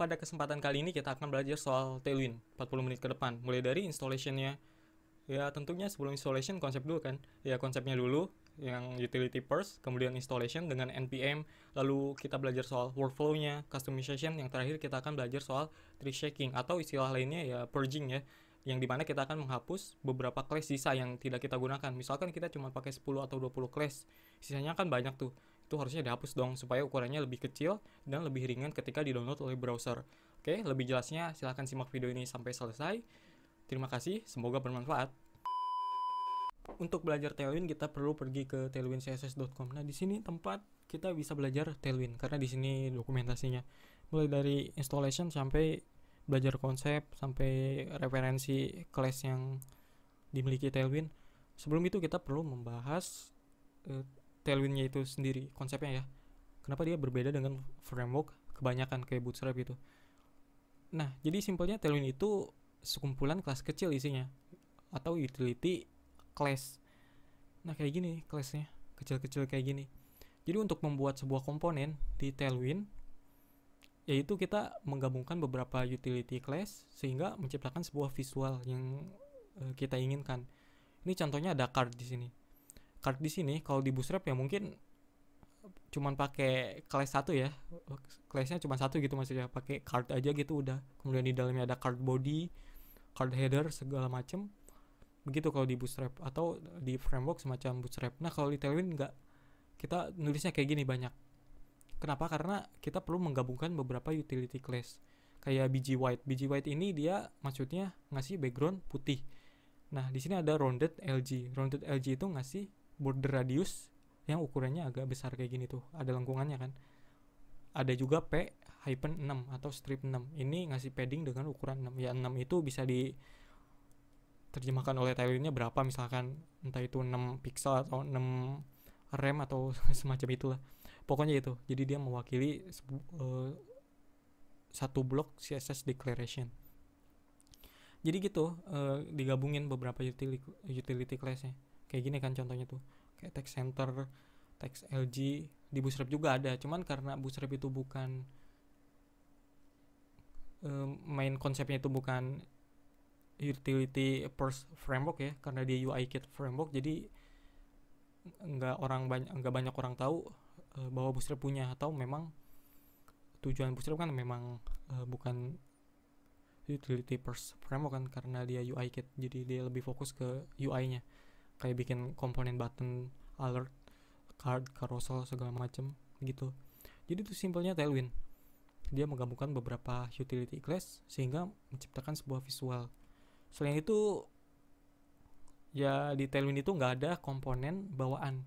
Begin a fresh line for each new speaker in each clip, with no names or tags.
pada kesempatan kali ini kita akan belajar soal Tailwind 40 menit ke depan, mulai dari installationnya. Ya tentunya sebelum installation konsep dulu kan, ya konsepnya dulu yang utility first, kemudian installation dengan npm, lalu kita belajar soal workflow-nya, customization, yang terakhir kita akan belajar soal tree shaking atau istilah lainnya ya purging ya yang dimana kita akan menghapus beberapa class sisa yang tidak kita gunakan. Misalkan kita cuma pakai 10 atau 20 class, sisanya kan banyak tuh itu harusnya dihapus dong supaya ukurannya lebih kecil dan lebih ringan ketika didownload oleh browser. Oke, lebih jelasnya silahkan simak video ini sampai selesai. Terima kasih, semoga bermanfaat. Untuk belajar Tailwind kita perlu pergi ke tailwindcss.com. Nah, di sini tempat kita bisa belajar Tailwind karena di sini dokumentasinya. Mulai dari installation sampai belajar konsep sampai referensi kelas yang dimiliki Tailwind. Sebelum itu kita perlu membahas eh, Tailwind-nya itu sendiri konsepnya ya kenapa dia berbeda dengan framework kebanyakan kayak bootstrap gitu nah jadi simpelnya tailwind itu sekumpulan kelas kecil isinya atau utility class nah kayak gini kelasnya kecil-kecil kayak gini jadi untuk membuat sebuah komponen di tailwind yaitu kita menggabungkan beberapa utility class sehingga menciptakan sebuah visual yang eh, kita inginkan. Ini contohnya ada card di sini card di sini kalau di bootstrap ya mungkin cuman pakai class satu ya classnya cuma satu gitu maksudnya pakai card aja gitu udah kemudian di dalamnya ada card body card header segala macem begitu kalau di bootstrap atau di framework semacam bootstrap nah kalau di tailwind nggak kita nulisnya kayak gini banyak kenapa karena kita perlu menggabungkan beberapa utility class kayak bg white bg white ini dia maksudnya ngasih background putih nah di sini ada rounded lg rounded lg itu ngasih border radius yang ukurannya agak besar kayak gini tuh ada lengkungannya kan ada juga P hyphen 6 atau strip 6 ini ngasih padding dengan ukuran 6 ya 6 itu bisa di terjemahkan oleh tailwindnya berapa misalkan entah itu 6 pixel atau 6 rem atau semacam itulah pokoknya itu jadi dia mewakili uh, satu blok CSS declaration jadi gitu uh, digabungin beberapa utility, utility classnya kayak gini kan contohnya tuh kayak text center text LG di Bootstrap juga ada cuman karena Bootstrap itu bukan um, main konsepnya itu bukan utility first framework ya karena dia UI kit framework jadi nggak orang banyak nggak banyak orang tahu uh, bahwa Bootstrap punya atau memang tujuan Bootstrap kan memang uh, bukan utility first framework kan karena dia UI kit jadi dia lebih fokus ke UI-nya kayak bikin komponen button alert card carousel segala macem gitu jadi itu simpelnya Tailwind dia menggabungkan beberapa utility class sehingga menciptakan sebuah visual selain itu ya di Tailwind itu nggak ada komponen bawaan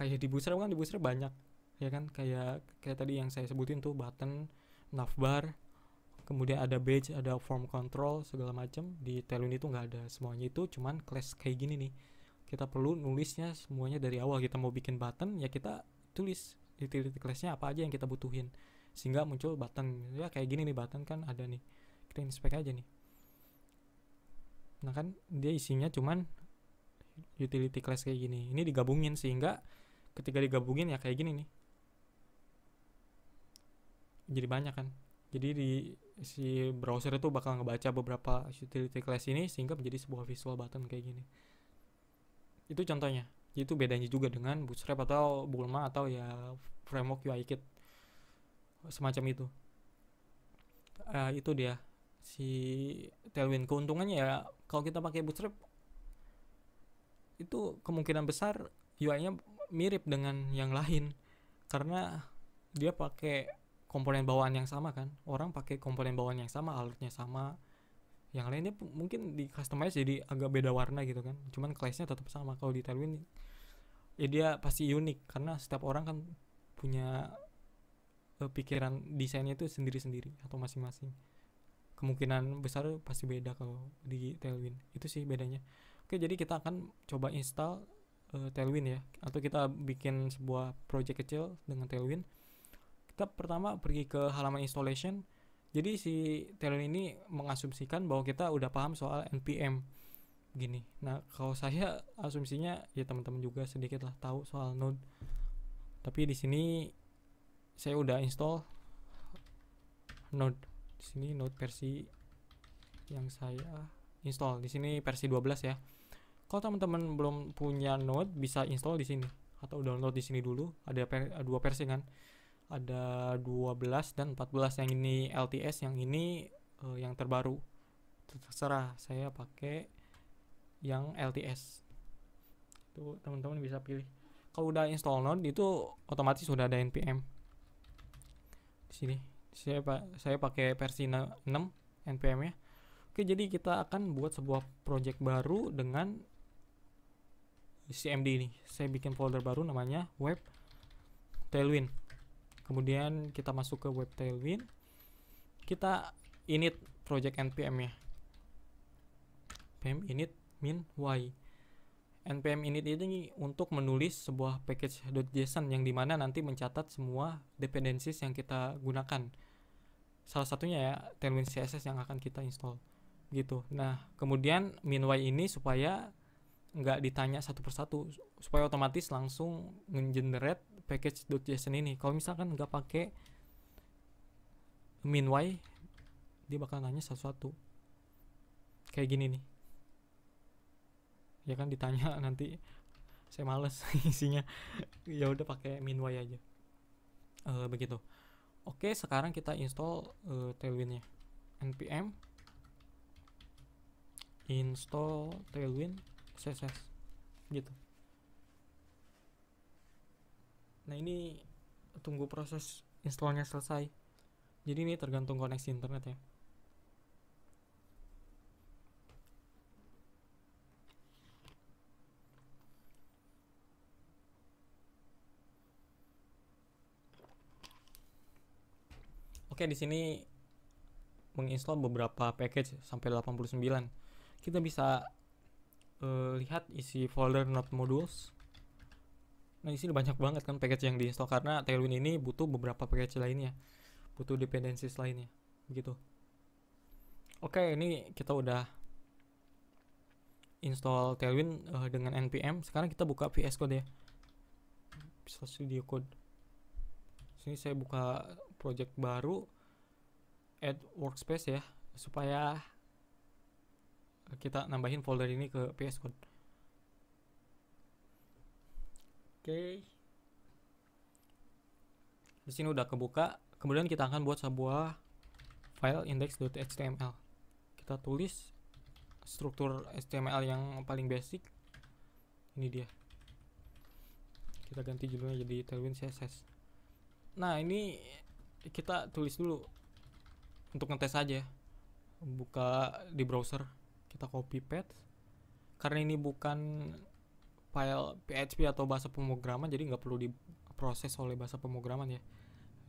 kayak di booster kan di booster banyak ya kan kayak kayak tadi yang saya sebutin tuh button navbar kemudian ada badge ada form control segala macam di Tailwind itu nggak ada semuanya itu cuman class kayak gini nih kita perlu nulisnya semuanya dari awal kita mau bikin button ya kita tulis utility classnya apa aja yang kita butuhin sehingga muncul button ya kayak gini nih button kan ada nih kita inspect aja nih nah kan dia isinya cuman utility class kayak gini ini digabungin sehingga ketika digabungin ya kayak gini nih jadi banyak kan jadi di si browser itu bakal ngebaca beberapa utility class ini sehingga menjadi sebuah visual button kayak gini. Itu contohnya. Itu bedanya juga dengan Bootstrap atau Bulma atau ya framework UI Kit semacam itu. Uh, itu dia si Tailwind. Keuntungannya ya kalau kita pakai Bootstrap itu kemungkinan besar UI-nya mirip dengan yang lain karena dia pakai komponen bawaan yang sama kan orang pakai komponen bawaan yang sama alurnya sama yang lainnya mungkin di customize jadi agak beda warna gitu kan cuman classnya tetap sama kalau di Tailwind ya dia pasti unik karena setiap orang kan punya uh, pikiran desainnya itu sendiri-sendiri atau masing-masing kemungkinan besar pasti beda kalau di Tailwind itu sih bedanya oke jadi kita akan coba install uh, e, Tailwind ya atau kita bikin sebuah project kecil dengan Tailwind kita pertama pergi ke halaman installation jadi si Telen ini mengasumsikan bahwa kita udah paham soal npm gini nah kalau saya asumsinya ya teman-teman juga sedikit lah tahu soal node tapi di sini saya udah install node di sini node versi yang saya install di sini versi 12 ya kalau teman-teman belum punya node bisa install di sini atau download di sini dulu ada per, dua versi kan ada 12 dan 14 yang ini LTS yang ini uh, yang terbaru terserah saya pakai yang LTS itu teman-teman bisa pilih kalau udah install node itu otomatis sudah ada npm di sini saya saya pakai versi 6 npm ya oke jadi kita akan buat sebuah project baru dengan cmd ini saya bikin folder baru namanya web tailwind kemudian kita masuk ke web tailwind kita init project npm ya npm init min y npm init ini untuk menulis sebuah package.json yang dimana nanti mencatat semua dependencies yang kita gunakan salah satunya ya tailwind css yang akan kita install gitu nah kemudian min y ini supaya nggak ditanya satu persatu supaya otomatis langsung ngegenerate package.json ini kalau misalkan nggak pakai min y dia bakal nanya satu-satu kayak gini nih ya kan ditanya nanti saya males isinya ya udah pakai min y aja uh, begitu oke sekarang kita install uh, eh, tailwindnya npm install tailwind sukses gitu nah ini tunggu proses installnya selesai jadi ini tergantung koneksi internet ya Oke, di sini menginstal beberapa package sampai 89. Kita bisa Eh, lihat isi folder not modules nah di sini banyak banget kan package yang diinstal karena Tailwind ini butuh beberapa package lainnya butuh dependencies lainnya begitu oke ini kita udah install Tailwind uh, dengan npm sekarang kita buka VS Code ya Visual Studio Code sini saya buka project baru add workspace ya supaya kita nambahin folder ini ke PS Code. Oke. Okay. Di sini udah kebuka. Kemudian kita akan buat sebuah file index.html. Kita tulis struktur HTML yang paling basic. Ini dia. Kita ganti judulnya jadi Tailwind CSS. Nah, ini kita tulis dulu untuk ngetes aja. Buka di browser kita copy paste karena ini bukan file PHP atau bahasa pemrograman jadi nggak perlu diproses oleh bahasa pemrograman ya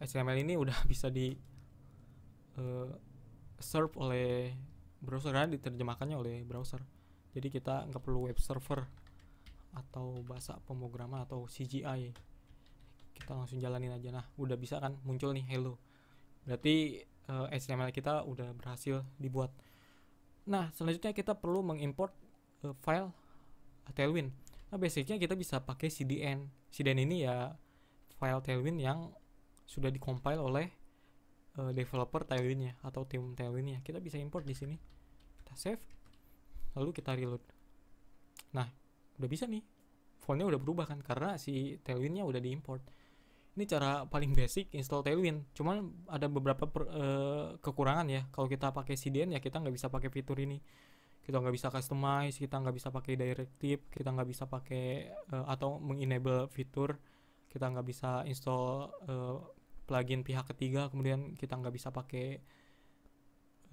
HTML ini udah bisa di uh, serve oleh browser karena ya, diterjemahkannya oleh browser jadi kita nggak perlu web server atau bahasa pemrograman atau CGI kita langsung jalanin aja nah udah bisa kan muncul nih hello berarti uh, eh, HTML kita udah berhasil dibuat Nah, selanjutnya kita perlu mengimport uh, file Tailwind. Nah, basicnya kita bisa pakai CDN. CDN ini ya file Tailwind yang sudah dikompil oleh uh, developer Tailwindnya atau tim Tailwindnya. Kita bisa import di sini. Kita save, lalu kita reload. Nah, udah bisa nih. Fontnya udah berubah kan karena si Tailwindnya udah diimport ini cara paling basic install Tailwind cuman ada beberapa per, uh, kekurangan ya kalau kita pakai CDN ya kita nggak bisa pakai fitur ini kita nggak bisa customize kita nggak bisa pakai directive kita nggak bisa pakai uh, atau mengenable fitur kita nggak bisa install uh, plugin pihak ketiga kemudian kita nggak bisa pakai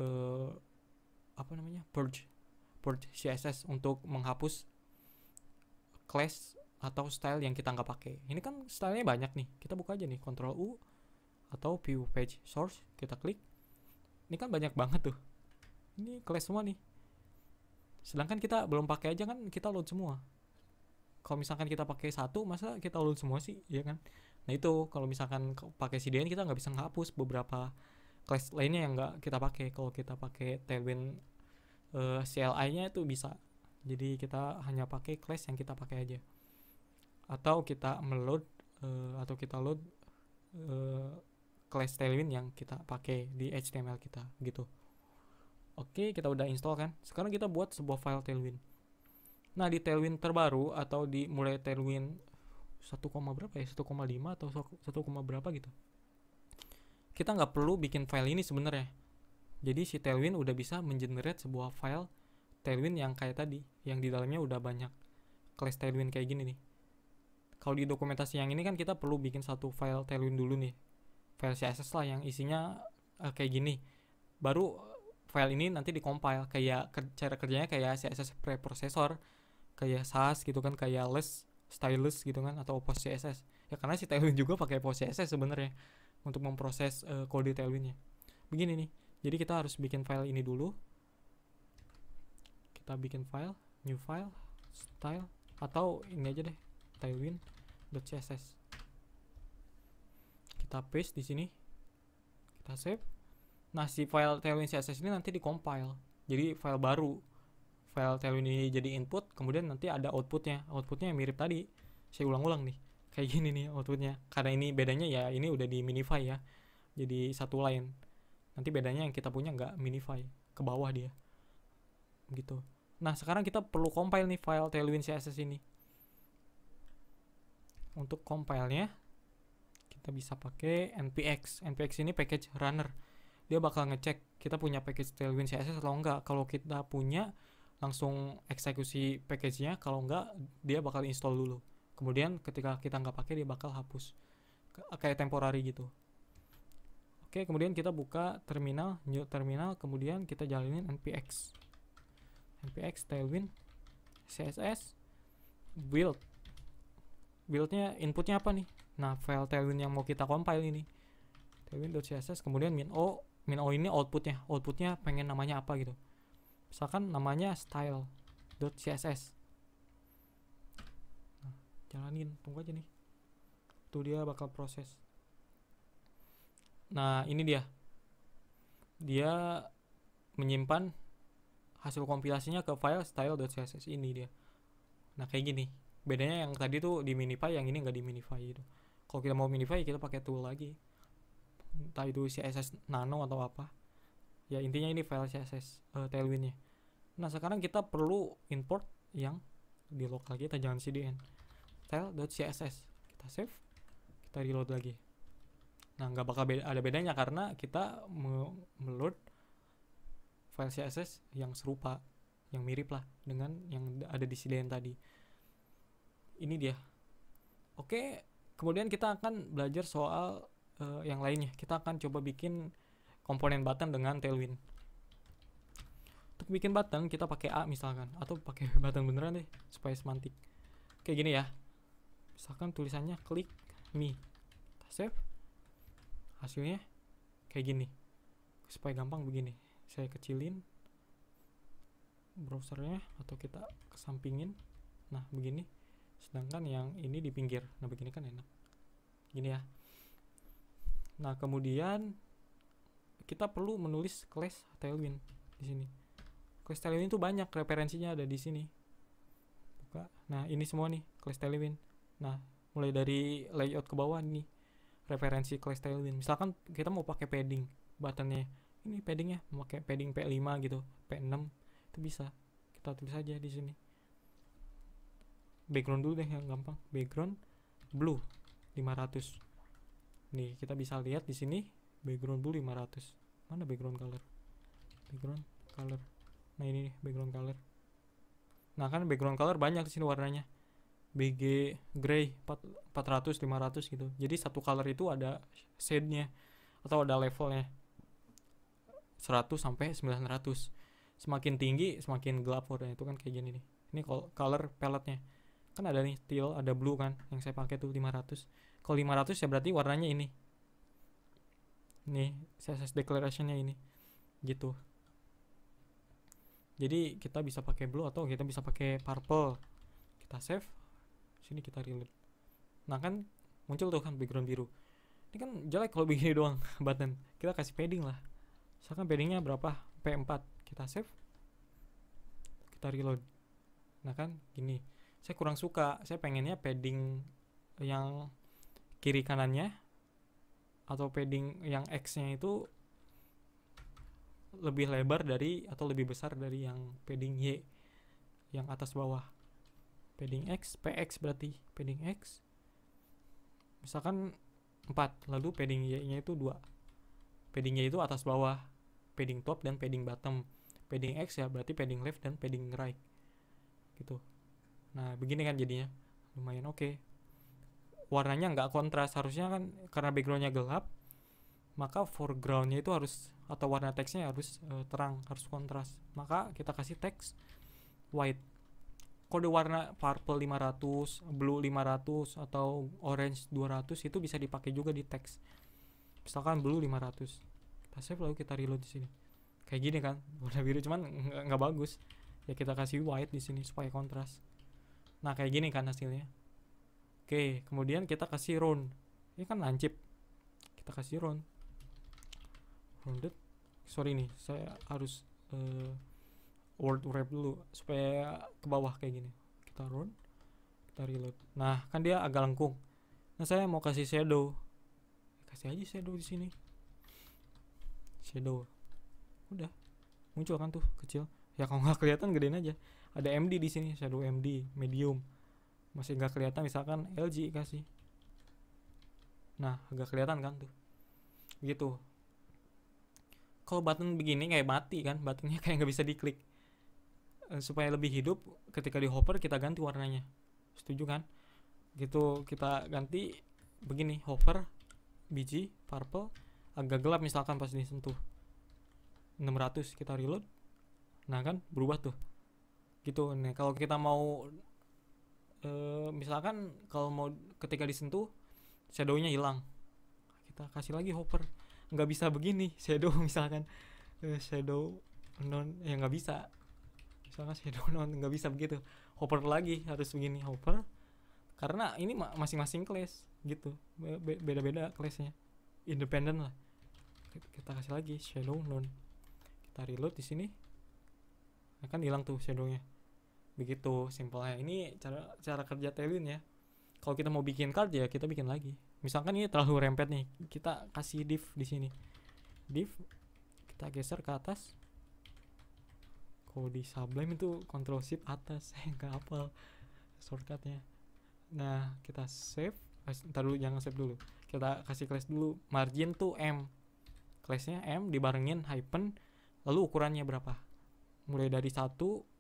uh, apa namanya purge purge CSS untuk menghapus class atau style yang kita nggak pakai. Ini kan stylenya banyak nih. Kita buka aja nih Ctrl U atau view page source, kita klik. Ini kan banyak banget tuh. Ini kelas semua nih. Sedangkan kita belum pakai aja kan kita load semua. Kalau misalkan kita pakai satu, masa kita load semua sih, ya kan? Nah itu kalau misalkan pakai CDN kita nggak bisa ngapus beberapa class lainnya yang nggak kita pakai. Kalau kita pakai Tailwind uh, eh, CLI-nya itu bisa. Jadi kita hanya pakai class yang kita pakai aja atau kita meload uh, atau kita load uh, class Tailwind yang kita pakai di HTML kita gitu. Oke, kita udah install kan. Sekarang kita buat sebuah file Tailwind. Nah, di Tailwind terbaru atau di mulai Tailwind 1, berapa ya? 1,5 atau 1, berapa gitu. Kita nggak perlu bikin file ini sebenarnya. Jadi si Tailwind udah bisa mengenerate sebuah file Tailwind yang kayak tadi, yang di dalamnya udah banyak class Tailwind kayak gini nih kalau di dokumentasi yang ini kan kita perlu bikin satu file Tailwind dulu nih file CSS lah yang isinya uh, kayak gini baru eh, file ini nanti dikompil kayak cara kerjanya kayak CSS preprocessor kayak SAS gitu kan kayak less stylus gitu kan atau post CSS ya karena si Tailwind juga pakai post CSS sebenarnya untuk memproses uh, kode Tailwindnya begini nih jadi kita harus bikin file ini dulu kita bikin file new file style atau ini aja deh tailwind .css kita paste di sini kita save nah si file tailwind css ini nanti dikompile jadi file baru file tailwind ini jadi input kemudian nanti ada outputnya outputnya mirip tadi saya ulang-ulang nih kayak gini nih outputnya karena ini bedanya ya ini udah di minify ya jadi satu line nanti bedanya yang kita punya nggak minify ke bawah dia gitu nah sekarang kita perlu compile nih file tailwind css ini untuk compile-nya kita bisa pakai npx. npx ini package runner. Dia bakal ngecek kita punya package tailwind CSS atau enggak. Kalau kita punya langsung eksekusi package-nya, kalau enggak dia bakal install dulu. Kemudian ketika kita nggak pakai dia bakal hapus. Kayak temporary gitu. Oke, kemudian kita buka terminal, new terminal, kemudian kita jalanin npx. npx tailwind css build buildnya inputnya apa nih nah file tailwind yang mau kita compile ini tailwind.css kemudian min o min o ini outputnya outputnya pengen namanya apa gitu misalkan namanya style.css nah, jalanin tunggu aja nih tuh dia bakal proses nah ini dia dia menyimpan hasil kompilasinya ke file style.css ini dia nah kayak gini bedanya yang tadi tuh di minify yang ini nggak di minify gitu kalau kita mau minify kita pakai tool lagi entah itu CSS nano atau apa ya intinya ini file CSS uh, eh, tailwindnya nah sekarang kita perlu import yang di lokal kita jangan cdn tail.css kita save kita reload lagi nah nggak bakal beda, ada bedanya karena kita meload file CSS yang serupa yang mirip lah dengan yang ada di CDN tadi ini dia. Oke, kemudian kita akan belajar soal uh, yang lainnya. Kita akan coba bikin komponen button dengan Tailwind. Untuk bikin button kita pakai A misalkan atau pakai button beneran deh supaya semantik. Kayak gini ya. Misalkan tulisannya klik me. Kita save. Hasilnya kayak gini. Supaya gampang begini. Saya kecilin browsernya atau kita kesampingin. Nah, begini sedangkan yang ini di pinggir nah begini kan enak gini ya nah kemudian kita perlu menulis class tailwind di sini class tailwind itu banyak referensinya ada di sini buka nah ini semua nih class tailwind nah mulai dari layout ke bawah nih referensi class tailwind misalkan kita mau pakai padding buttonnya ini paddingnya pakai padding P5 gitu P6 itu bisa kita tulis aja di sini background dulu deh yang gampang background blue 500 nih kita bisa lihat di sini background blue 500 mana background color background color nah ini nih background color nah kan background color banyak di sini warnanya BG gray 400 500 gitu jadi satu color itu ada shade-nya atau ada levelnya 100 sampai 900 semakin tinggi semakin gelap warnanya itu kan kayak gini nih ini color palette-nya kan ada nih teal ada blue kan yang saya pakai tuh 500 kalau 500 ya berarti warnanya ini nih CSS declarationnya ini gitu jadi kita bisa pakai blue atau kita bisa pakai purple kita save sini kita reload nah kan muncul tuh kan background biru ini kan jelek kalau begini doang button kita kasih padding lah misalkan paddingnya berapa P4 kita save kita reload nah kan gini saya kurang suka saya pengennya padding yang kiri kanannya atau padding yang X-nya itu lebih lebar dari atau lebih besar dari yang padding Y yang atas bawah padding X PX berarti padding X misalkan 4 lalu padding Y nya itu 2 padding Y itu atas bawah padding top dan padding bottom padding X ya berarti padding left dan padding right gitu nah begini kan jadinya lumayan oke okay. warnanya nggak kontras harusnya kan karena backgroundnya gelap maka foregroundnya itu harus atau warna teksnya harus e, terang harus kontras maka kita kasih teks white kode warna purple 500 blue 500 atau orange 200 itu bisa dipakai juga di teks misalkan blue 500 kita save lalu kita reload di sini kayak gini kan warna biru cuman nggak bagus ya kita kasih white di sini supaya kontras Nah kayak gini kan hasilnya. Oke, kemudian kita kasih round. Ini kan lancip. Kita kasih round. Rounded. Sorry nih, saya harus uh, word wrap dulu supaya ke bawah kayak gini. Kita round. Kita reload. Nah, kan dia agak lengkung. Nah, saya mau kasih shadow. Kasih aja shadow di sini. Shadow. Udah. Muncul kan tuh kecil. Ya kalau nggak kelihatan gedein aja ada MD di sini shadow MD medium masih nggak kelihatan misalkan LG kasih nah agak kelihatan kan tuh gitu kalau button begini kayak mati kan buttonnya kayak nggak bisa diklik eh, supaya lebih hidup ketika di hopper kita ganti warnanya setuju kan gitu kita ganti begini hover biji purple agak gelap misalkan pas disentuh 600 kita reload nah kan berubah tuh gitu nih kalau kita mau e, misalkan kalau mau ketika disentuh shadownya hilang kita kasih lagi hopper nggak bisa begini shadow misalkan e, shadow non ya nggak bisa misalkan shadow non nggak bisa begitu hopper lagi harus begini hopper karena ini masing-masing class gitu beda-beda classnya independent lah kita kasih lagi shadow non kita reload di sini akan nah, hilang tuh shadownya begitu simpelnya ini cara cara kerja tailwind ya kalau kita mau bikin card ya kita bikin lagi misalkan ini terlalu rempet nih kita kasih div di sini div kita geser ke atas kalau di sublime itu control shift atas saya eh, nggak shortcutnya nah kita save ntar dulu jangan save dulu kita kasih class dulu margin tuh m classnya m dibarengin hyphen lalu ukurannya berapa mulai dari satu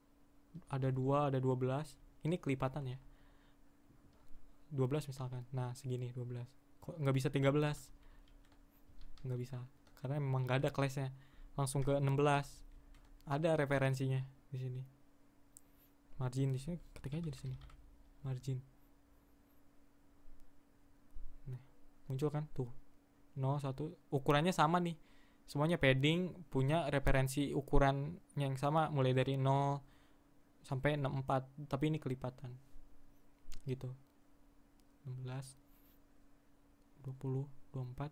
ada dua ada dua belas ini kelipatan ya dua belas misalkan nah segini dua belas kok nggak bisa tiga belas nggak bisa karena emang nggak ada kelasnya langsung ke enam belas ada referensinya di sini margin di sini ketik aja di sini margin nah muncul kan tuh nol satu ukurannya sama nih semuanya padding punya referensi ukuran yang sama mulai dari nol sampai 64 tapi ini kelipatan gitu 16 20 24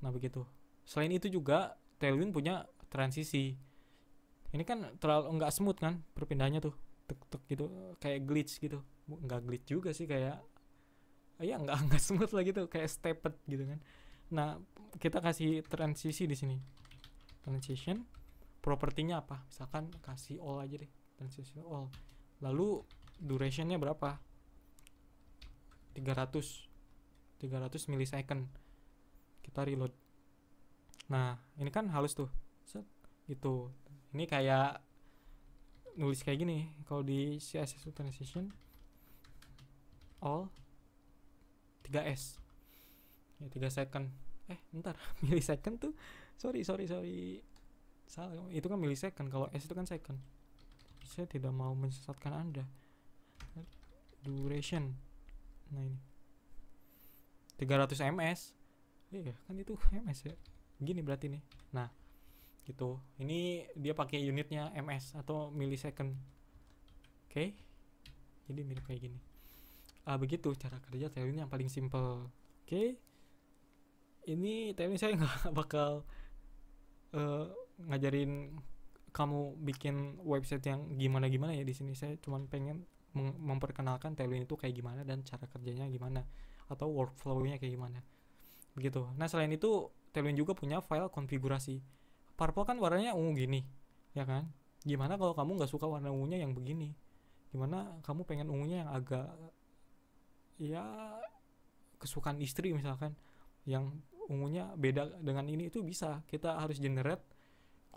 nah begitu selain itu juga tailwind punya transisi ini kan terlalu nggak smooth kan perpindahannya tuh tek tek gitu kayak glitch gitu nggak glitch juga sih kayak ya nggak nggak smooth lah gitu kayak stepped gitu kan nah kita kasih transisi di sini transition propertinya apa misalkan kasih all aja deh transition all, oh, lalu durationnya berapa 300 300 millisecond kita reload nah ini kan halus tuh set gitu ini kayak nulis kayak gini kalau di CSS transition all 3s ya 3 second eh bentar millisecond tuh sorry sorry sorry salah itu kan millisecond kalau s itu kan second saya tidak mau menyesatkan anda duration nah ini 300 ms iya kan itu ms ya gini berarti nih nah gitu ini dia pakai unitnya ms atau millisecond oke okay? jadi mirip kayak gini ah begitu cara kerja ini yang paling simple oke okay? ini teori saya nggak bakal uh, ngajarin kamu bikin website yang gimana-gimana ya di sini saya cuma pengen memperkenalkan Tailwind itu kayak gimana dan cara kerjanya gimana atau workflow-nya kayak gimana begitu nah selain itu Tailwind juga punya file konfigurasi purple kan warnanya ungu gini ya kan gimana kalau kamu nggak suka warna ungunya yang begini gimana kamu pengen ungunya yang agak ya kesukaan istri misalkan yang ungunya beda dengan ini itu bisa kita harus generate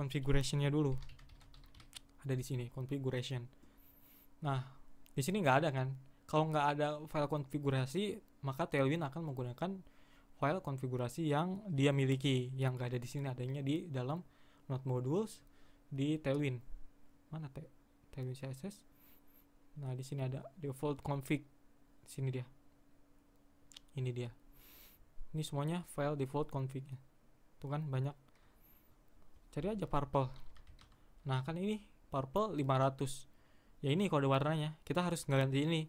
configurationnya dulu ada di sini configuration nah di sini nggak ada kan kalau nggak ada file konfigurasi maka Tailwind akan menggunakan file konfigurasi yang dia miliki yang nggak ada di sini adanya di dalam Not modules di Tailwind mana te Tailwind CSS nah di sini ada default config di sini dia ini dia ini semuanya file default config tuh kan banyak cari aja purple nah kan ini purple 500 ya ini kode warnanya kita harus ngeganti ini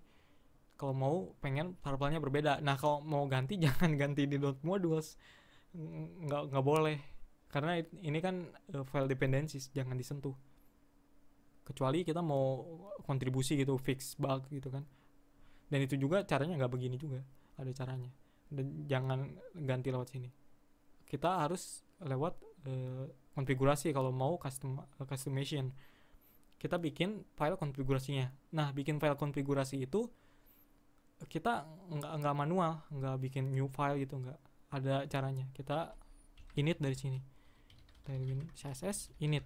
kalau mau pengen purple-nya berbeda nah kalau mau ganti jangan ganti di dot modules nggak nggak boleh karena ini kan e, file dependencies jangan disentuh kecuali kita mau kontribusi gitu fix bug gitu kan dan itu juga caranya nggak begini juga ada caranya dan jangan ganti lewat sini kita harus lewat Eh, konfigurasi kalau mau custom uh, customization kita bikin file konfigurasinya nah bikin file konfigurasi itu kita nggak nggak manual nggak bikin new file gitu nggak ada caranya kita init dari sini Tailwind css init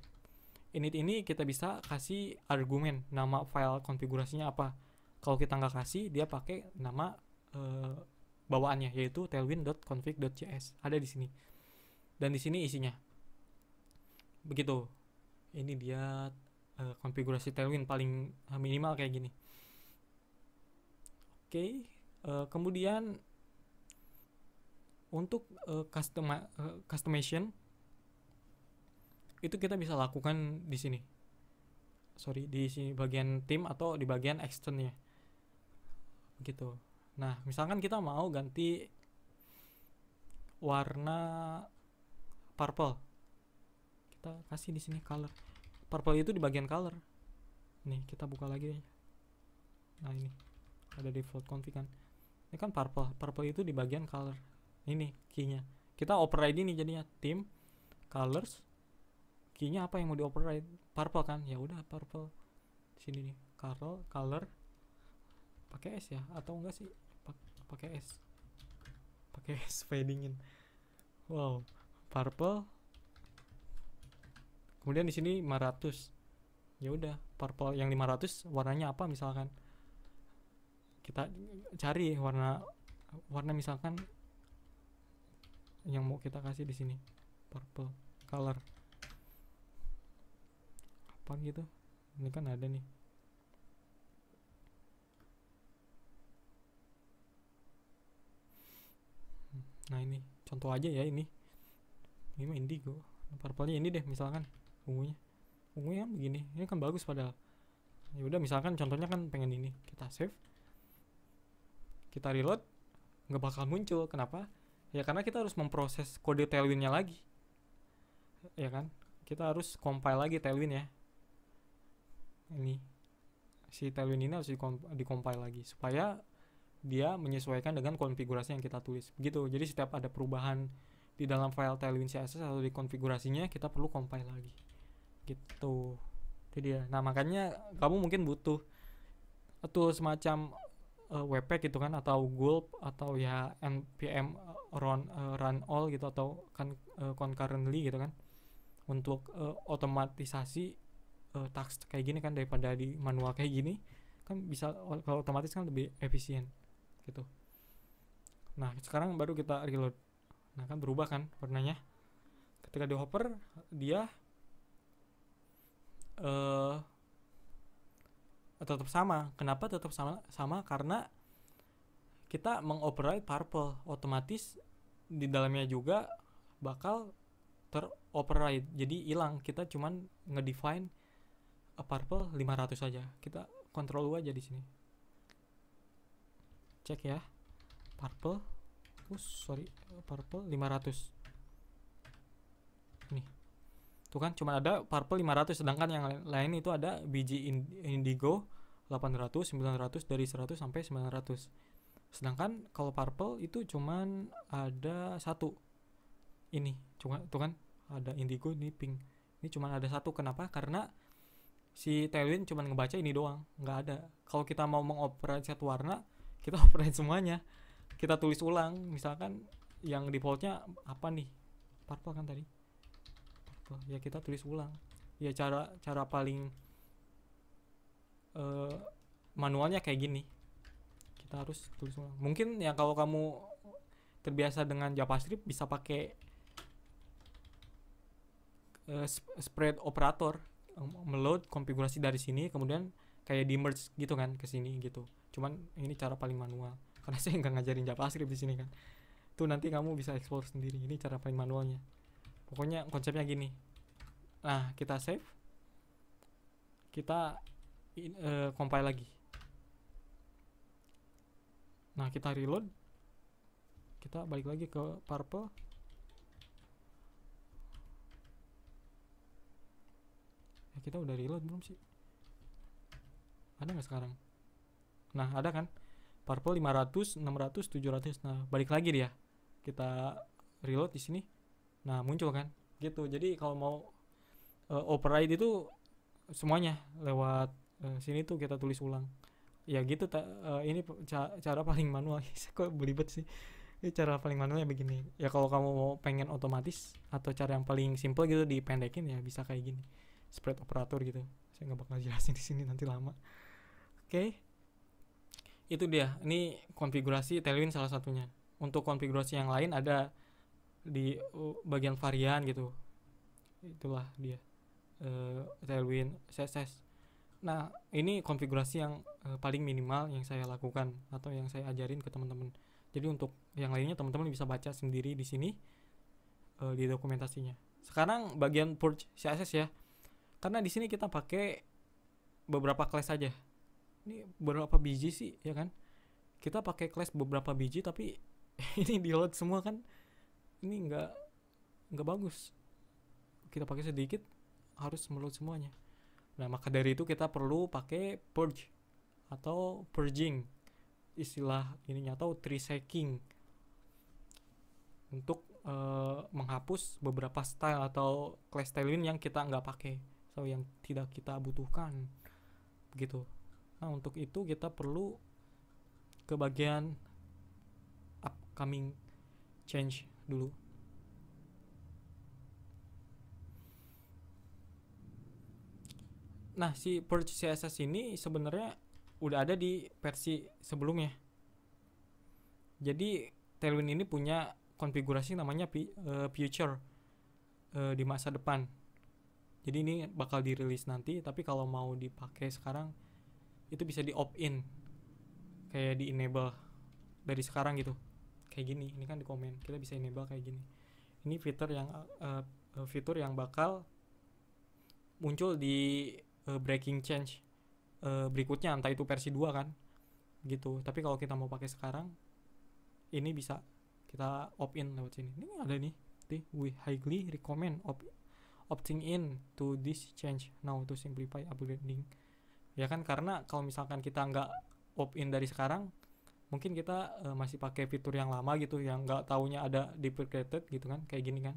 init ini kita bisa kasih argumen nama file konfigurasinya apa kalau kita nggak kasih dia pakai nama e, bawaannya yaitu tailwind.config.js ada di sini dan di sini isinya begitu ini dia uh, konfigurasi tailwind paling eh, minimal kayak gini oke okay. uh, eh, kemudian untuk uh, custom uh, customization itu kita bisa lakukan di sini sorry di sini bagian tim atau di bagian externnya begitu nah misalkan kita mau ganti warna purple kita kasih di sini color purple itu di bagian color nih kita buka lagi nah ini ada default config kan ini kan purple purple itu di bagian color ini keynya kita override ini jadinya team colors keynya apa yang mau di override purple kan ya udah purple sini nih color color pakai s ya atau enggak sih pakai s pakai s fadingin wow purple kemudian di sini 500 ya udah purple yang 500 warnanya apa misalkan kita cari warna warna misalkan yang mau kita kasih di sini purple color apa gitu ini kan ada nih nah ini contoh aja ya ini ini mah indigo purple ini deh misalkan ungunya ungunya begini ini kan bagus padahal ya udah misalkan contohnya kan pengen ini kita save kita reload nggak bakal muncul kenapa ya karena kita harus memproses kode tailwindnya lagi ya kan kita harus compile lagi tailwind ya ini si tailwind ini harus di compile lagi supaya dia menyesuaikan dengan konfigurasi yang kita tulis begitu jadi setiap ada perubahan di dalam file tailwind CSS atau di konfigurasinya kita perlu compile lagi gitu itu dia nah makanya kamu mungkin butuh itu semacam uh, eh, WP gitu kan atau gulp atau ya npm eh, run uh, run all gitu atau kan uh, concurrently gitu kan untuk uh, otomatisasi uh, tax kayak gini kan daripada di manual kayak gini kan bisa kalau otomatis kan lebih efisien gitu nah sekarang baru kita reload nah kan berubah kan warnanya ketika di hopper dia uh, eh, tetap sama. Kenapa tetap sama? Sama karena kita mengoperate purple, otomatis di dalamnya juga bakal teroperate. Jadi hilang. Kita cuman ngedefine a purple 500 saja. Kita kontrol dua aja di sini. Cek ya. Purple. Oh uh, sorry, purple 500 tuh gitu kan cuma ada purple 500 sedangkan yang lain itu ada biji indigo 800, 900 dari 100 sampai 900. Sedangkan kalau purple itu cuma ada satu. Ini cuma tuh kan ada indigo ini pink. Ini cuma ada satu. Kenapa? Karena si Tailwind cuma ngebaca ini doang, nggak ada. Kalau kita mau mengoperasi satu warna, kita operasi semuanya. Kita tulis ulang, misalkan yang defaultnya apa nih? Purple kan tadi Gitu. ya kita tulis ulang ya cara cara paling uh, manualnya kayak gini kita harus tulis ulang mungkin ya kalau kamu terbiasa dengan JavaScript bisa pakai uh, spread operator meload konfigurasi dari sini kemudian kayak di merge gitu kan ke sini gitu cuman ini cara paling manual karena saya nggak ngajarin JavaScript di sini kan tuh nanti kamu bisa explore sendiri ini cara paling manualnya pokoknya konsepnya gini nah kita save kita in, uh, compile lagi nah kita reload kita balik lagi ke purple ya, kita udah reload belum sih ada nggak sekarang nah ada kan purple 500 600 700 nah balik lagi dia kita reload di sini nah muncul kan gitu jadi kalau mau uh, override itu semuanya lewat uh, sini tuh kita tulis ulang ya gitu ta, uh, ini ca cara paling manual kok belibet sih ini cara paling manualnya begini ya kalau kamu mau pengen otomatis atau cara yang paling simple gitu dipendekin ya bisa kayak gini spread operator gitu saya nggak bakal jelasin di sini nanti lama oke okay. itu dia ini konfigurasi Tailwind salah satunya untuk konfigurasi yang lain ada di bagian varian gitu itulah dia uh, eh, tailwind CSS nah ini konfigurasi yang uh, paling minimal yang saya lakukan atau yang saya ajarin ke teman-teman jadi untuk yang lainnya teman-teman bisa baca sendiri di sini uh, di dokumentasinya sekarang bagian purge CSS ya karena di sini kita pakai beberapa class saja ini beberapa biji sih ya kan kita pakai class beberapa biji tapi ini di load semua kan ini nggak nggak bagus kita pakai sedikit harus meload semuanya nah maka dari itu kita perlu pakai purge atau purging istilah ininya atau trisaking untuk e, menghapus beberapa style atau class styling yang kita nggak pakai atau yang tidak kita butuhkan begitu nah untuk itu kita perlu ke bagian upcoming change dulu nah si Purge CSS ini sebenarnya udah ada di versi sebelumnya jadi Tailwind ini punya konfigurasi namanya uh, future eh, di masa depan jadi ini bakal dirilis nanti tapi kalau mau dipakai sekarang itu bisa di opt in kayak di enable dari sekarang gitu kayak gini ini kan di komen kita bisa enable kayak gini ini fitur yang uh, fitur yang bakal muncul di uh, breaking change uh, berikutnya entah itu versi 2 kan gitu tapi kalau kita mau pakai sekarang ini bisa kita opt in lewat sini ini ada nih we highly recommend op opting in to this change now to simplify upgrading ya kan karena kalau misalkan kita nggak opt in dari sekarang mungkin kita uh, masih pakai fitur yang lama gitu yang nggak taunya ada deprecated gitu kan kayak gini kan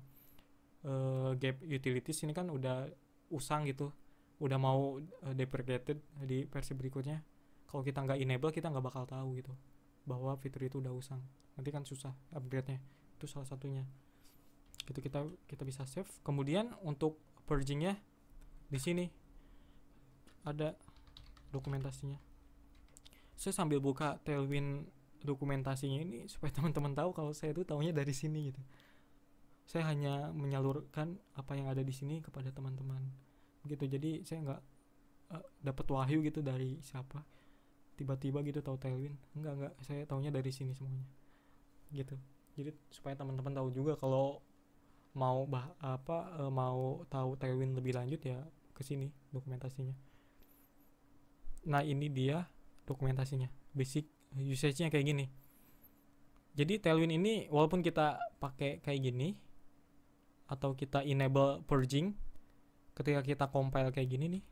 uh, gap utilities ini kan udah usang gitu udah mau uh, deprecated di versi berikutnya kalau kita nggak enable kita nggak bakal tahu gitu bahwa fitur itu udah usang nanti kan susah upgrade-nya itu salah satunya gitu kita kita bisa save kemudian untuk purging-nya di sini ada dokumentasinya saya sambil buka Tailwind dokumentasinya ini supaya teman-teman tahu kalau saya itu taunya dari sini gitu saya hanya menyalurkan apa yang ada di sini kepada teman-teman gitu jadi saya nggak uh, eh, dapat wahyu gitu dari siapa tiba-tiba gitu tahu Tailwind enggak enggak saya taunya dari sini semuanya gitu jadi supaya teman-teman tahu juga kalau mau bah apa uh, mau tahu Tailwind lebih lanjut ya ke sini dokumentasinya nah ini dia dokumentasinya basic usage-nya kayak gini jadi Tailwind ini walaupun kita pakai kayak gini atau kita enable purging ketika kita compile kayak gini nih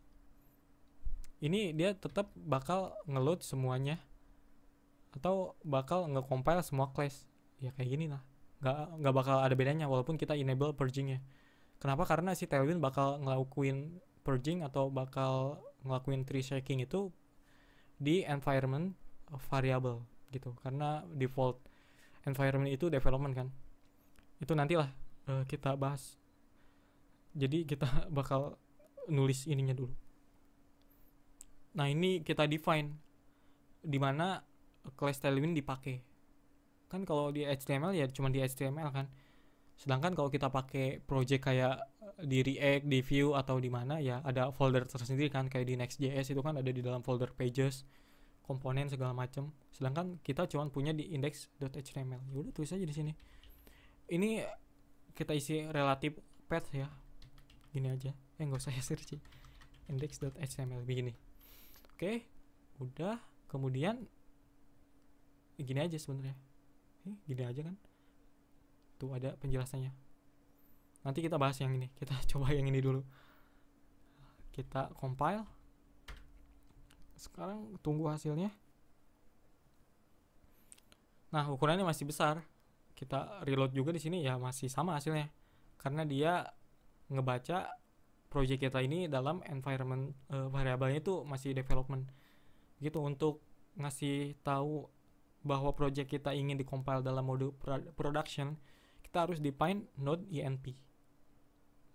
ini dia tetap bakal ngeload semuanya atau bakal nge-compile semua class ya kayak gini lah nggak nggak bakal ada bedanya walaupun kita enable purging ya kenapa karena si Tailwind bakal ngelakuin purging atau bakal ngelakuin tree shaking itu di environment variable gitu karena default environment itu development kan itu nantilah uh, kita bahas jadi kita bakal nulis ininya dulu nah ini kita define dimana class tailwind dipakai kan kalau di HTML ya cuma di HTML kan sedangkan kalau kita pakai project kayak di React, di View atau di mana ya ada folder tersendiri kan kayak di Next.js itu kan ada di dalam folder pages, komponen segala macam. Sedangkan kita cuma punya di index.html. Ya udah tulis aja di sini. Ini kita isi relatif path ya. Gini aja. Eh nggak usah ya search. index.html begini. Oke, udah. Kemudian gini aja sebenarnya. Eh, gini aja kan. Tuh ada penjelasannya nanti kita bahas yang ini kita coba yang ini dulu kita compile sekarang tunggu hasilnya nah ukurannya masih besar kita reload juga di sini ya masih sama hasilnya karena dia ngebaca project kita ini dalam environment uh, variabelnya itu masih development gitu untuk ngasih tahu bahwa project kita ingin dikompil dalam mode production kita harus define node enp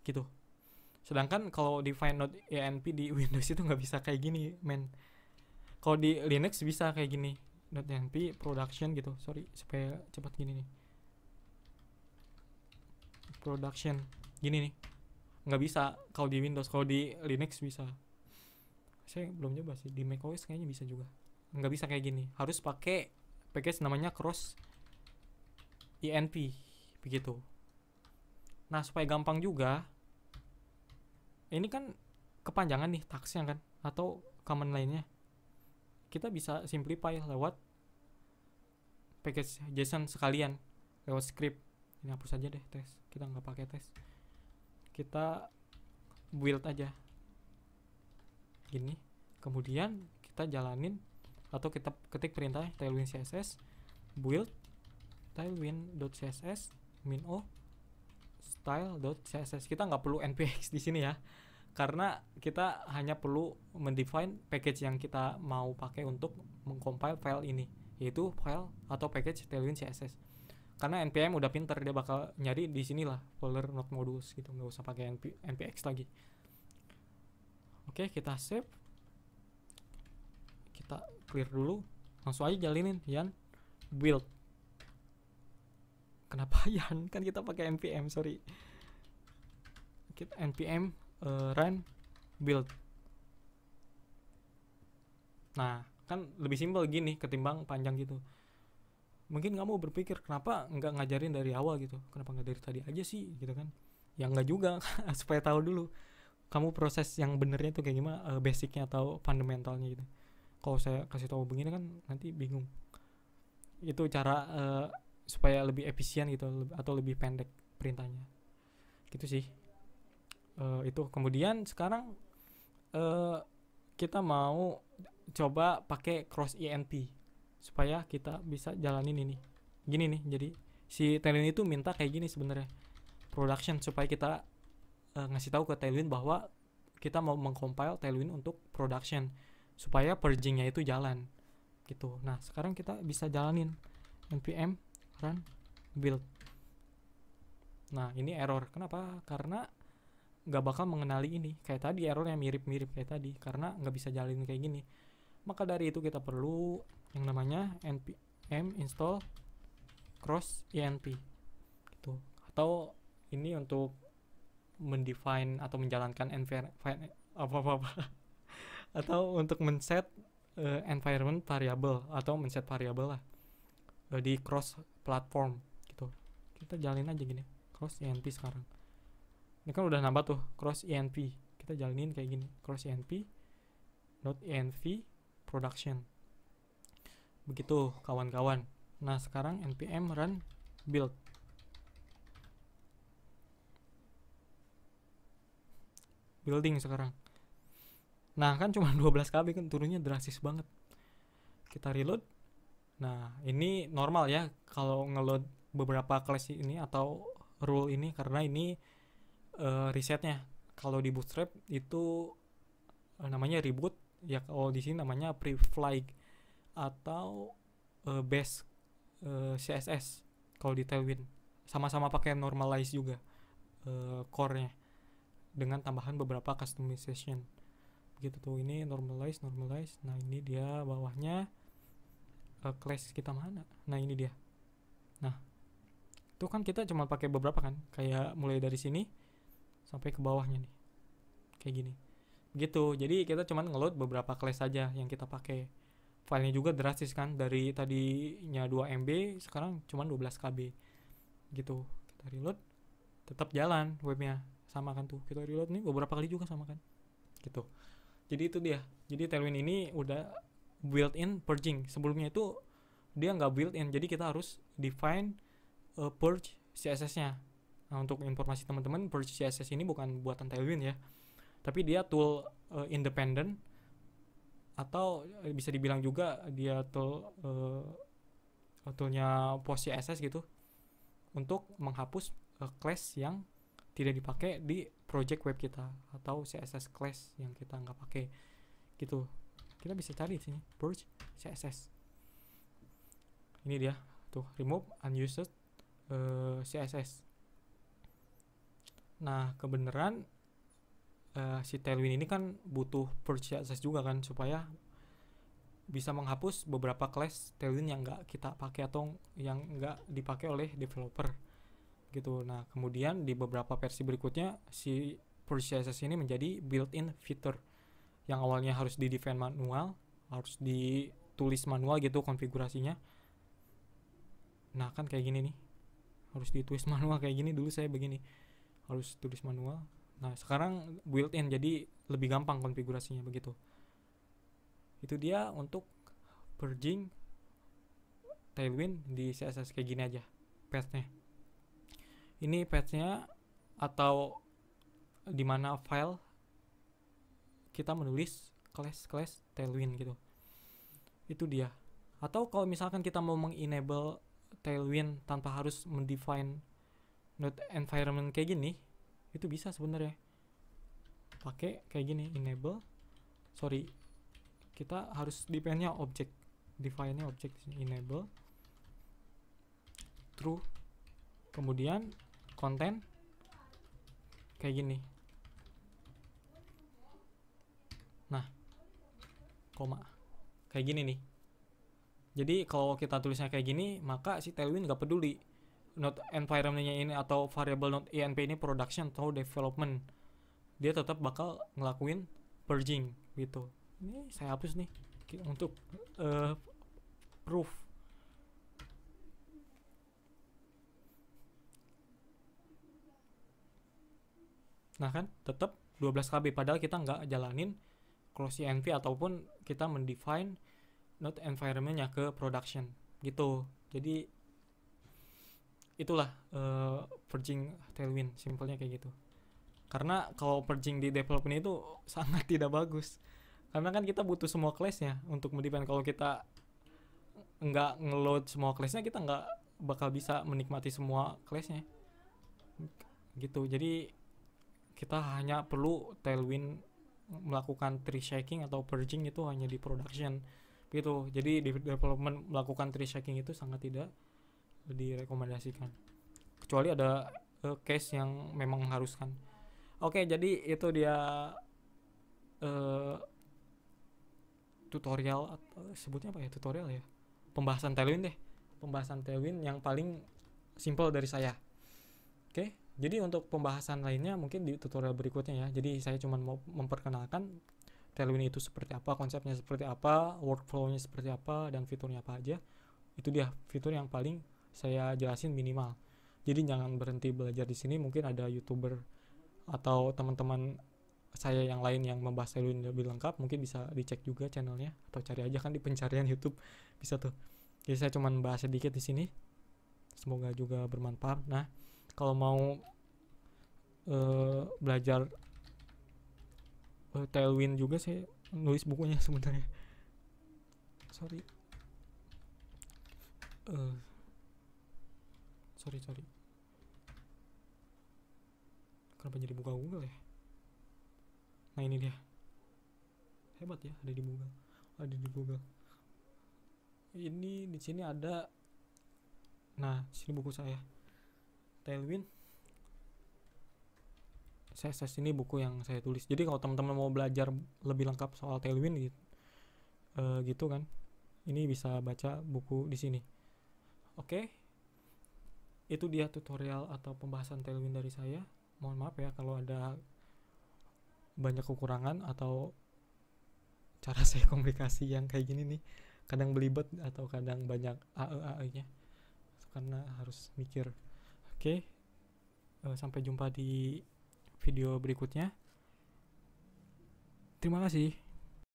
gitu sedangkan kalau di find Final ENP di Windows itu nggak bisa kayak gini men kalau di Linux bisa kayak gini .env e production gitu sorry supaya cepat gini nih production gini nih nggak bisa kalau di Windows kalau di Linux bisa saya belum coba sih di macOS kayaknya bisa juga nggak bisa kayak gini harus pakai package namanya cross env begitu nah supaya gampang juga ini kan kepanjangan nih taksnya kan atau common lainnya kita bisa simplify lewat package JSON sekalian lewat script ini hapus saja deh tes kita nggak pakai tes kita build aja gini kemudian kita jalanin atau kita ketik perintah tailwind css build tailwind.css min o style.css kita nggak perlu npx di sini ya karena kita hanya perlu mendefine package yang kita mau pakai untuk mengcompile file ini yaitu file atau package tailwind css karena npm udah pinter dia bakal nyari di sinilah folder not modules gitu nggak usah pakai NP npx lagi oke kita save kita clear dulu langsung aja jalinin yang build kenapa yan kan kita pakai npm sorry kita npm uh, eh, run build nah kan lebih simpel gini ketimbang panjang gitu mungkin kamu berpikir kenapa nggak ngajarin dari awal gitu kenapa nggak dari tadi aja sih gitu kan Yang nggak juga supaya tahu dulu kamu proses yang benernya itu kayak gimana uh, basicnya atau fundamentalnya gitu kalau saya kasih tahu begini kan nanti bingung itu cara uh, supaya lebih efisien gitu atau lebih pendek perintahnya gitu sih uh, itu kemudian sekarang uh, kita mau coba pakai cross ENP supaya kita bisa jalanin ini gini nih jadi si Tailwind itu minta kayak gini sebenarnya production supaya kita uh, ngasih tahu ke Tailwind bahwa kita mau mengcompile Tailwind untuk production supaya purgingnya itu jalan gitu nah sekarang kita bisa jalanin npm run build nah ini error kenapa karena nggak bakal mengenali ini kayak tadi error yang mirip-mirip kayak tadi karena nggak bisa jalin kayak gini maka dari itu kita perlu yang namanya npm install cross enp gitu atau ini untuk mendefine atau menjalankan environment apa apa, apa. atau untuk men-set uh, environment variable atau men-set variable lah di cross platform gitu kita jalin aja gini cross enp sekarang ini kan udah nambah tuh cross enp kita jalinin kayak gini cross enp dot env production begitu kawan-kawan nah sekarang npm run build building sekarang nah kan cuma 12 kb kan turunnya drastis banget kita reload Nah, ini normal ya kalau ngeload beberapa kelas ini atau rule ini karena ini uh, eh, risetnya. Kalau di Bootstrap itu uh, namanya reboot, ya kalau di sini namanya preflag atau uh, base uh, CSS kalau di Tailwind. Sama-sama pakai normalize juga uh, core-nya dengan tambahan beberapa customization. Begitu tuh ini normalize, normalize. Nah, ini dia bawahnya uh, eh, class kita mana nah ini dia nah itu kan kita cuma pakai beberapa kan kayak mulai dari sini sampai ke bawahnya nih kayak gini gitu jadi kita cuma ngeload beberapa class saja yang kita pakai filenya juga drastis kan dari tadinya 2 MB sekarang cuma 12 KB gitu kita reload tetap jalan webnya sama kan tuh kita reload nih beberapa kali juga sama kan gitu jadi itu dia jadi Tailwind ini udah built-in purging. Sebelumnya itu dia nggak built-in, jadi kita harus define uh, purge CSS-nya. Nah, untuk informasi teman-teman, purge CSS ini bukan buatan Tailwind ya. Tapi dia tool uh, eh, independen atau eh, bisa dibilang juga dia tool uh, toolnya post CSS gitu untuk menghapus uh, class yang tidak dipakai di project web kita atau CSS class yang kita nggak pakai gitu kita bisa cari di sini purge css ini dia tuh remove unused uh, eh, css nah kebenaran uh, si tailwind ini kan butuh purge css juga kan supaya bisa menghapus beberapa class tailwind yang nggak kita pakai atau yang nggak dipakai oleh developer gitu nah kemudian di beberapa versi berikutnya si purge css ini menjadi built-in feature yang awalnya harus di defend manual harus ditulis manual gitu konfigurasinya nah kan kayak gini nih harus ditulis manual kayak gini dulu saya begini harus tulis manual nah sekarang built in jadi lebih gampang konfigurasinya begitu itu dia untuk purging tailwind di CSS kayak gini aja patchnya ini patchnya atau dimana file kita menulis class class tailwind gitu itu dia atau kalau misalkan kita mau mengenable tailwind tanpa harus mendefine node environment kayak gini itu bisa sebenarnya pakai kayak gini enable sorry kita harus nya object define-nya object enable true kemudian content kayak gini Nah, koma. Kayak gini nih. Jadi kalau kita tulisnya kayak gini, maka si tailwind nggak peduli not environmentnya ini atau variable not INP e ini production atau development. Dia tetap bakal ngelakuin purging gitu. Ini saya hapus nih untuk uh, proof. Nah kan, tetap 12 KB padahal kita nggak jalanin closely env ataupun kita mendefine not environmentnya ke production gitu jadi itulah uh, purging tailwind simpelnya kayak gitu karena kalau purging di development itu sangat tidak bagus karena kan kita butuh semua classnya untuk mendefine kalau kita nggak ngeload semua classnya kita nggak bakal bisa menikmati semua classnya gitu jadi kita hanya perlu tailwind melakukan tree shaking atau purging itu hanya di production gitu jadi development melakukan tree shaking itu sangat tidak direkomendasikan kecuali ada uh, case yang memang mengharuskan oke okay, jadi itu dia uh, tutorial atau sebutnya apa ya tutorial ya pembahasan Tailwind deh pembahasan Tailwind yang paling simple dari saya oke okay? Jadi untuk pembahasan lainnya mungkin di tutorial berikutnya ya. Jadi saya cuma mau memperkenalkan Tailwind itu seperti apa, konsepnya seperti apa, workflow-nya seperti apa, dan fiturnya apa aja. Itu dia fitur yang paling saya jelasin minimal. Jadi jangan berhenti belajar di sini. Mungkin ada youtuber atau teman-teman saya yang lain yang membahas Tailwind lebih lengkap, mungkin bisa dicek juga channelnya atau cari aja kan di pencarian YouTube bisa tuh. Jadi saya cuma bahas sedikit di sini. Semoga juga bermanfaat. Nah kalau mau uh, belajar uh, Tailwind juga sih, nulis bukunya sebenarnya sorry uh, sorry sorry kenapa jadi buka Google ya nah ini dia hebat ya ada di Google ada di Google ini di sini ada nah sini buku saya Tailwind saya search ini buku yang saya tulis jadi kalau teman-teman mau belajar lebih lengkap soal Tailwind gitu, uh, eh, gitu kan ini bisa baca buku di sini oke okay. itu dia tutorial atau pembahasan Tailwind dari saya mohon maaf ya kalau ada banyak kekurangan atau cara saya komunikasi yang kayak gini nih kadang belibet atau kadang banyak ae nya karena harus mikir Oke, okay. Eh, sampai jumpa di video berikutnya. Terima kasih.